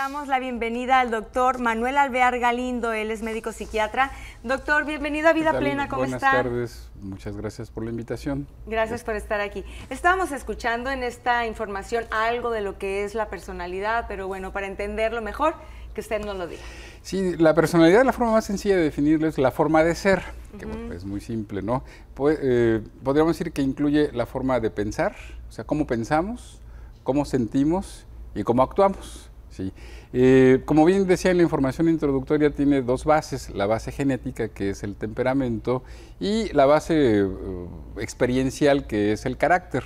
damos la bienvenida al doctor Manuel Alvear Galindo, él es médico psiquiatra. Doctor, bienvenido a Vida Plena, ¿cómo está? Buenas tardes, muchas gracias por la invitación. Gracias por estar aquí. Estábamos escuchando en esta información algo de lo que es la personalidad, pero bueno, para entenderlo mejor, que usted nos lo diga. Sí, la personalidad, la forma más sencilla de definirlo es la forma de ser, que pues, es muy simple, ¿no? Pues, podríamos decir que incluye la forma de pensar, o sea, cómo pensamos, cómo sentimos y cómo actuamos. Eh, como bien decía en la información introductoria, tiene dos bases, la base genética, que es el temperamento, y la base eh, experiencial, que es el carácter.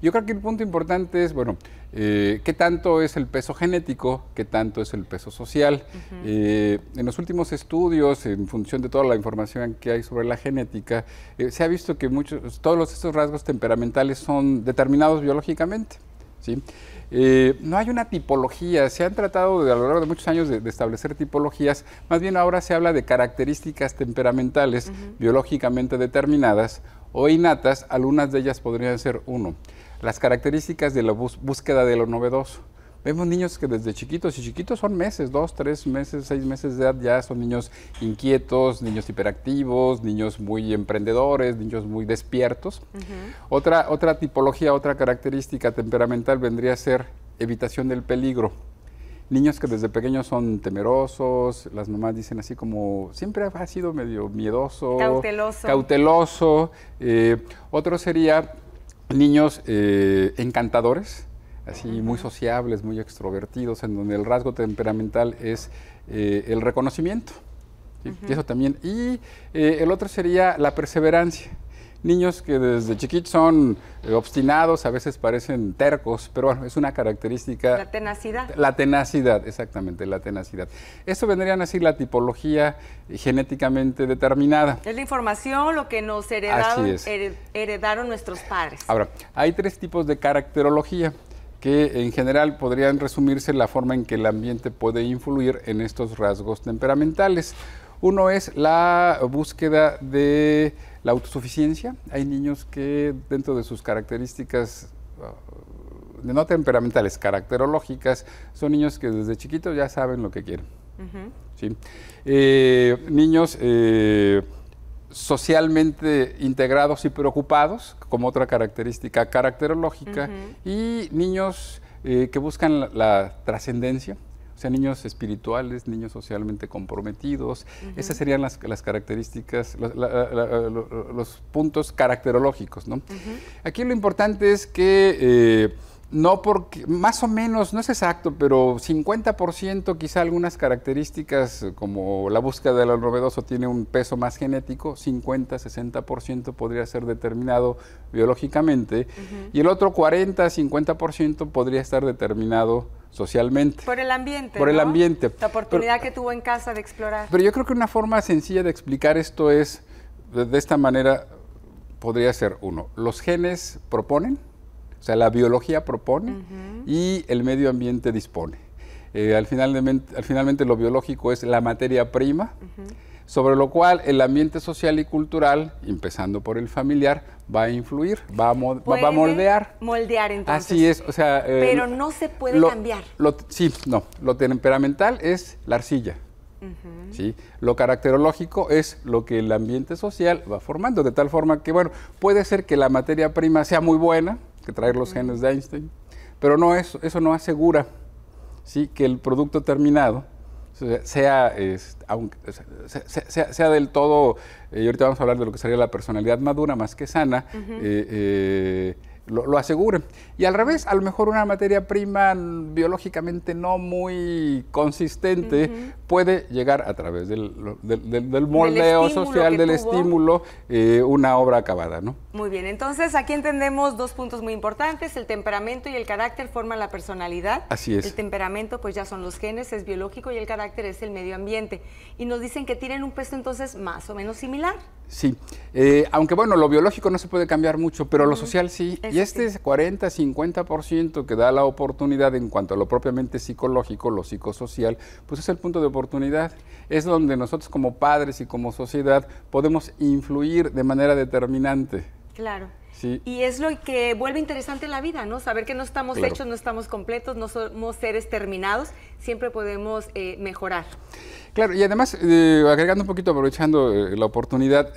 Yo creo que el punto importante es, bueno, eh, ¿qué tanto es el peso genético? ¿Qué tanto es el peso social? en los últimos estudios, en función de toda la información que hay sobre la genética, se ha visto que muchos, todos estos rasgos temperamentales son determinados biológicamente. ¿sí? Eh, no hay una tipología, se han tratado a lo largo de muchos años de, establecer tipologías, más bien ahora se habla de características temperamentales biológicamente determinadas o innatas, algunas de ellas podrían ser uno, las características de la búsqueda de lo novedoso. Vemos niños que desde chiquitos, y chiquitos son meses, dos, tres meses, seis meses de edad, ya son niños inquietos, niños hiperactivos, niños muy emprendedores, niños muy despiertos. otra, otra tipología, otra característica temperamental vendría a ser evitación del peligro niños que desde pequeños son temerosos, las mamás dicen así como, siempre ha sido medio miedoso, cauteloso. cauteloso. Eh, otro sería niños eh, encantadores, así muy sociables, muy extrovertidos, en donde el rasgo temperamental es eh, el reconocimiento. Y eso también. Y eh, el otro sería la perseverancia. Niños que desde chiquitos son eh, obstinados, a veces parecen tercos, pero bueno, es una característica. La tenacidad. La tenacidad, exactamente, la tenacidad. Eso vendrían así la tipología genéticamente determinada. Es la información, lo que nos heredaron, heredaron nuestros padres. Ahora, hay tres tipos de caracterología que en general podrían resumirse la forma en que el ambiente puede influir en estos rasgos temperamentales. Uno es la búsqueda de la autosuficiencia. Hay niños que dentro de sus características uh, no temperamentales, caracterológicas, son niños que desde chiquitos ya saben lo que quieren. ¿sí? Eh, niños eh, socialmente integrados y preocupados, como otra característica caracterológica, y niños eh, que buscan la, trascendencia, o sea, niños espirituales, niños socialmente comprometidos. Esas serían las, las características, los, puntos caracterológicos, Aquí lo importante es que... Eh, no porque, más o menos, no es exacto, pero 50% quizá algunas características eh, como la búsqueda del novedoso tiene un peso más genético, 50-60% podría ser determinado biológicamente y el otro 40-50% podría estar determinado socialmente. Por el ambiente. Por el ambiente. La oportunidad que tuvo en casa de explorar. Pero yo creo que una forma sencilla de explicar esto es, de esta manera podría ser uno, los genes proponen o sea, la biología propone y el medio ambiente dispone. Eh, al, final, al finalmente lo biológico es la materia prima, sobre lo cual el ambiente social y cultural, empezando por el familiar, va a influir, va a, moldear. Moldear entonces. Así es, o sea... Eh, Pero no se puede cambiar. sí, no, lo temperamental es la arcilla. ¿Sí? Lo caracterológico es lo que el ambiente social va formando, de tal forma que, bueno, puede ser que la materia prima sea muy buena, que traer los genes de Einstein, pero no eso, eso no asegura ¿sí? que el producto terminado sea, aunque, sea, del todo, eh, y ahorita vamos a hablar de lo que sería la personalidad madura más que sana, lo, aseguren. Y al revés, a lo mejor una materia prima biológicamente no muy consistente puede llegar a través del, del, moldeo social, del estímulo, eh, una obra acabada, ¿no? Muy bien, entonces aquí entendemos dos puntos muy importantes, el temperamento y el carácter forman la personalidad. Así es. El temperamento pues ya son los genes, es biológico y el carácter es el medio ambiente. Y nos dicen que tienen un peso entonces más o menos similar. Sí, eh, aunque bueno, lo biológico no se puede cambiar mucho, pero lo social sí. Y este 40-50% que da la oportunidad en cuanto a lo propiamente psicológico, lo psicosocial, pues es el punto de oportunidad. Es donde nosotros como padres y como sociedad podemos influir de manera determinante. Claro. Sí. Y es lo que vuelve interesante la vida, ¿no? Saber que no estamos hechos, no estamos completos, no somos seres terminados, siempre podemos eh, mejorar. Claro, y además, eh, agregando un poquito, aprovechando eh, la oportunidad,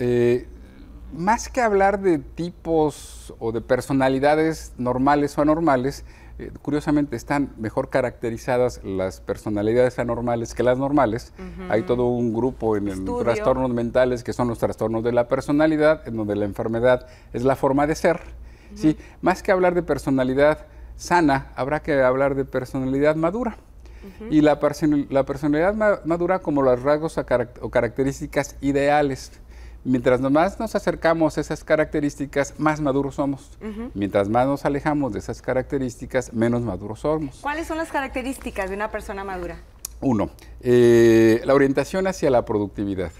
más que hablar de tipos o de personalidades normales o anormales, eh, curiosamente están mejor caracterizadas las personalidades anormales que las normales. Hay todo un grupo en, los trastornos mentales que son los trastornos de la personalidad, en donde la enfermedad es la forma de ser. ¿sí? Más que hablar de personalidad sana, habrá que hablar de personalidad madura. Y la, personalidad madura como los rasgos o características ideales Mientras más nos acercamos a esas características, más maduros somos. Mientras más nos alejamos de esas características, menos maduros somos. ¿Cuáles son las características de una persona madura? Uno, eh, la orientación hacia la productividad.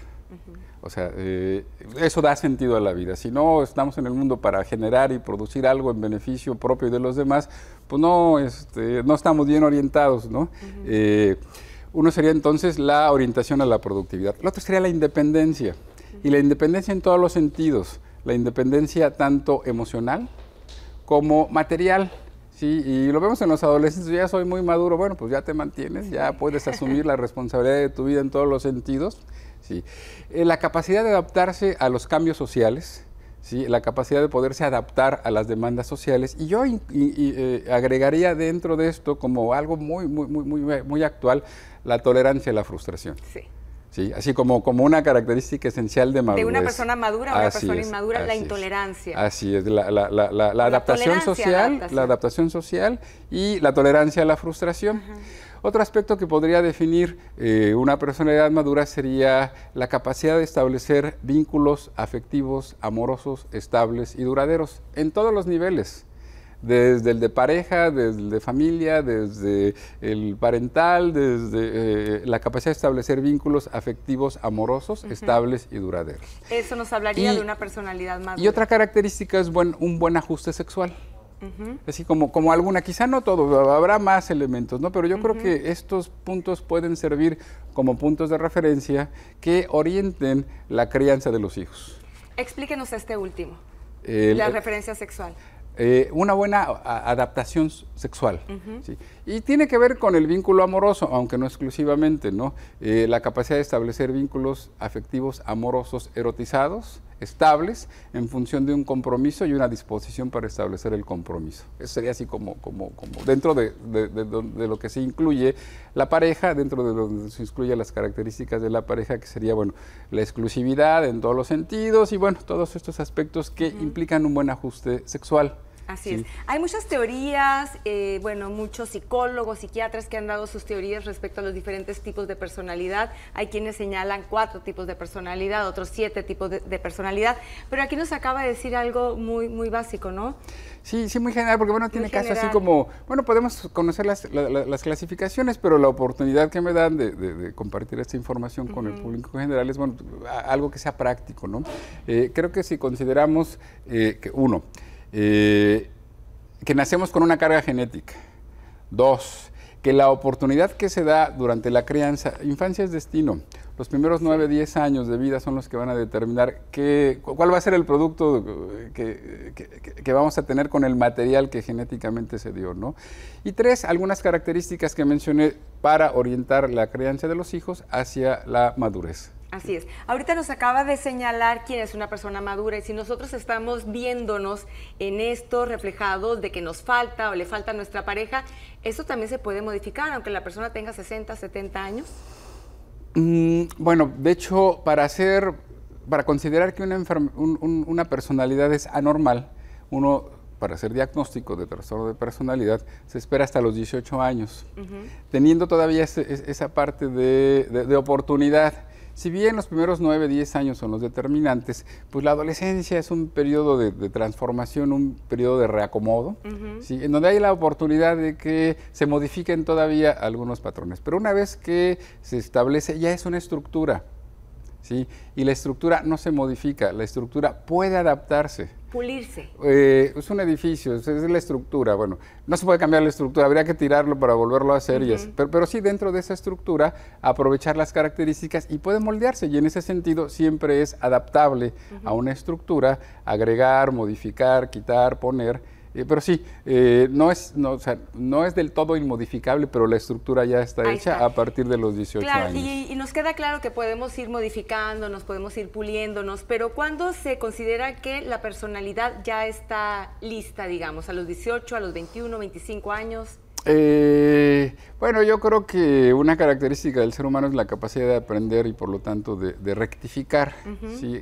O sea, eh, eso da sentido a la vida. Si no estamos en el mundo para generar y producir algo en beneficio propio de los demás, pues no, este, no estamos bien orientados, ¿no? Eh, uno sería entonces la orientación a la productividad. El otro sería la independencia. Y la independencia en todos los sentidos, la independencia tanto emocional como material. Sí, y lo vemos en los adolescentes, ya soy muy maduro, bueno, pues ya te mantienes, ya puedes asumir la responsabilidad de tu vida en todos los sentidos. Sí. Eh, la capacidad de adaptarse a los cambios sociales, ¿sí? la capacidad de poderse adaptar a las demandas sociales. Y yo eh, agregaría dentro de esto como algo muy, muy, muy, muy, muy actual la tolerancia a la frustración. Sí. Sí, así como, como una característica esencial de madurez. De una persona madura a una persona inmadura, la intolerancia. así es, la, adaptación social, la adaptación social y la tolerancia a la frustración. Otro aspecto que podría definir eh, una personalidad madura sería la capacidad de establecer vínculos afectivos, amorosos, estables y duraderos en todos los niveles desde el de pareja, desde el de familia, desde el parental, desde eh, la capacidad de establecer vínculos afectivos amorosos, estables y duraderos. Eso nos hablaría de una personalidad más. Y otra característica es buen, un buen ajuste sexual. Así como, como alguna, quizá no todo, habrá más elementos, ¿no? Pero yo creo que estos puntos pueden servir como puntos de referencia que orienten la crianza de los hijos. Explíquenos este último, la eh, referencia sexual. Eh, una buena adaptación sexual. Y tiene que ver con el vínculo amoroso, aunque no exclusivamente, ¿no? Eh, la capacidad de establecer vínculos afectivos amorosos erotizados, estables, en función de un compromiso y una disposición para establecer el compromiso. Eso sería así como, como, como dentro de, de, lo que se incluye la pareja, dentro de donde se incluyen las características de la pareja, que sería, bueno, la exclusividad en todos los sentidos y, bueno, todos estos aspectos que implican un buen ajuste sexual. Así es. Hay muchas teorías, eh, bueno, muchos psicólogos, psiquiatras que han dado sus teorías respecto a los diferentes tipos de personalidad. Hay quienes señalan cuatro tipos de personalidad, otros siete tipos de, personalidad. Pero aquí nos acaba de decir algo muy, muy básico, ¿no? Sí, sí, muy general, porque bueno, tiene caso así como, bueno, podemos conocer las, clasificaciones, pero la oportunidad que me dan de, compartir esta información con el público en general es, bueno, algo que sea práctico, ¿no? Eh, creo que si consideramos eh, que, uno, eh, que nacemos con una carga genética. Dos, que la oportunidad que se da durante la crianza, infancia es destino. Los primeros 9, 10 años de vida son los que van a determinar qué, cuál va a ser el producto eh, que, vamos a tener con el material que genéticamente se dio. Y tres, algunas características que mencioné para orientar la crianza de los hijos hacia la madurez. Así es. Ahorita nos acaba de señalar quién es una persona madura y si nosotros estamos viéndonos en esto reflejados de que nos falta o le falta a nuestra pareja, ¿eso también se puede modificar aunque la persona tenga 60, 70 años? Mm, bueno, de hecho, para hacer, para considerar que una, personalidad es anormal, uno para hacer diagnóstico de trastorno de personalidad se espera hasta los 18 años, teniendo todavía esa parte de, oportunidad. Si bien los primeros 9, 10 años son los determinantes, pues la adolescencia es un periodo de, transformación, un periodo de reacomodo, ¿sí? en donde hay la oportunidad de que se modifiquen todavía algunos patrones. Pero una vez que se establece, ya es una estructura ¿sí? Y la estructura no se modifica, la estructura puede adaptarse. Pulirse. Eh, es un edificio, es, la estructura. Bueno, no se puede cambiar la estructura, habría que tirarlo para volverlo a hacer. y pero, sí, dentro de esa estructura, aprovechar las características y puede moldearse. Y en ese sentido, siempre es adaptable a una estructura, agregar, modificar, quitar, poner eh, pero sí, eh, no, es, no, no es del todo inmodificable, pero la estructura ya está hecha a partir de los 18 años. Y, nos queda claro que podemos ir modificándonos, podemos ir puliéndonos, pero ¿cuándo se considera que la personalidad ya está lista, digamos, a los 18, a los 21, 25 años? Eh, bueno, yo creo que una característica del ser humano es la capacidad de aprender y por lo tanto de, rectificar. ¿sí?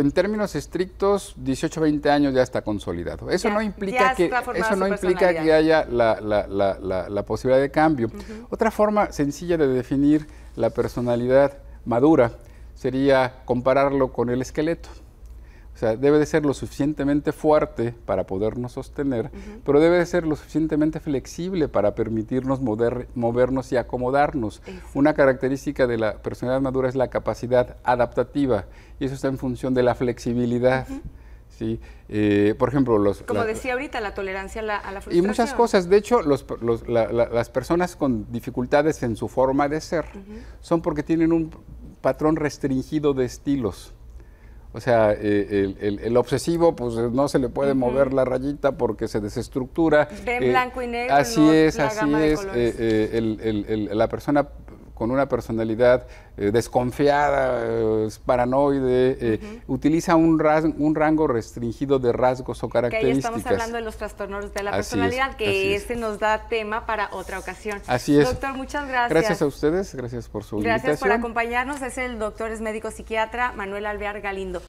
en términos estrictos, 18, 20 años ya está consolidado. Eso no implica, que, eso no implica que haya la, posibilidad de cambio. Otra forma sencilla de definir la personalidad madura sería compararlo con el esqueleto. O sea, debe de ser lo suficientemente fuerte para podernos sostener, pero debe de ser lo suficientemente flexible para permitirnos movernos y acomodarnos. Una característica de la personalidad madura es la capacidad adaptativa y eso está en función de la flexibilidad. ¿sí? Eh, por ejemplo, los... Como decía ahorita, la tolerancia a la, a frustración. Y muchas cosas. De hecho, las personas con dificultades en su forma de ser son porque tienen un patrón restringido de estilos. O sea, eh, el, el, obsesivo, pues no se le puede mover la rayita porque se desestructura. De eh, blanco y negro. Así es, así es. Eh, la persona con una personalidad eh, desconfiada, eh, paranoide, eh, utiliza un, un rango restringido de rasgos o características. Que estamos hablando de los trastornos de la personalidad, que este nos da tema para otra ocasión. Así es. Doctor, muchas gracias. Gracias a ustedes, gracias por su invitación. Gracias por acompañarnos. Es el doctor, es médico psiquiatra Manuel Alvear Galindo.